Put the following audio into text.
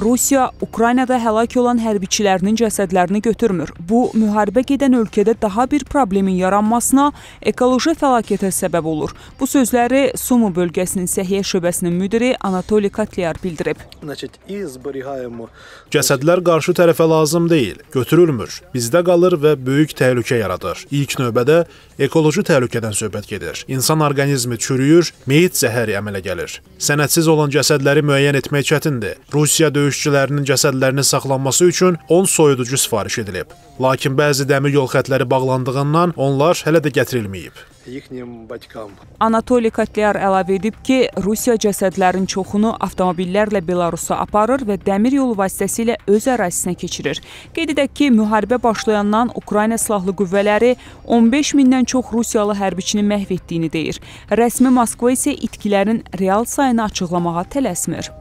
Rusiya Ukraynada həlak olan hərbiçilərinin cəsədlərini götürmür. Bu, müharibə gedən ölkədə daha bir problemin yaranmasına, ekoloji fəlakətə səbəb olur. Bu sözləri Sumu bölgəsinin səhiyyə şöbəsinin müdiri Anatoli Katliar bildirib. Cəsədlər qarşı tərəfə lazım deyil, götürülmür, bizdə qalır və böyük təhlükə yaradır. İlk növbədə ekoloji təhlükədən söhbət gedir. İnsan orqanizmi çürüyür, meyit zəhəri əmələ gəlir. Sənədsiz olan cəsədləri müəyyən etmək çətindir. Rusiyada döyüşçülərinin cəsədlərinin saxlanması üçün 10 soyuducu sifariş edilib. Lakin bəzi dəmir yol xətləri bağlandığından onlar hələ də gətirilməyib. Anatoli Kotlyar əlavə edib ki, Rusiya cəsədlərin çoxunu avtomobillərlə Belarusa aparır və dəmir yolu vasitəsilə öz ərazisinə keçirir. Qeyd edək ki, müharibə başlayandan Ukrayna silahlı qüvvələri 15 mindən çox rusiyalı hərbiçini məhv etdiyini deyir. Rəsmi Moskva isə itkilərin real sayını açıqlamağa tələsmir.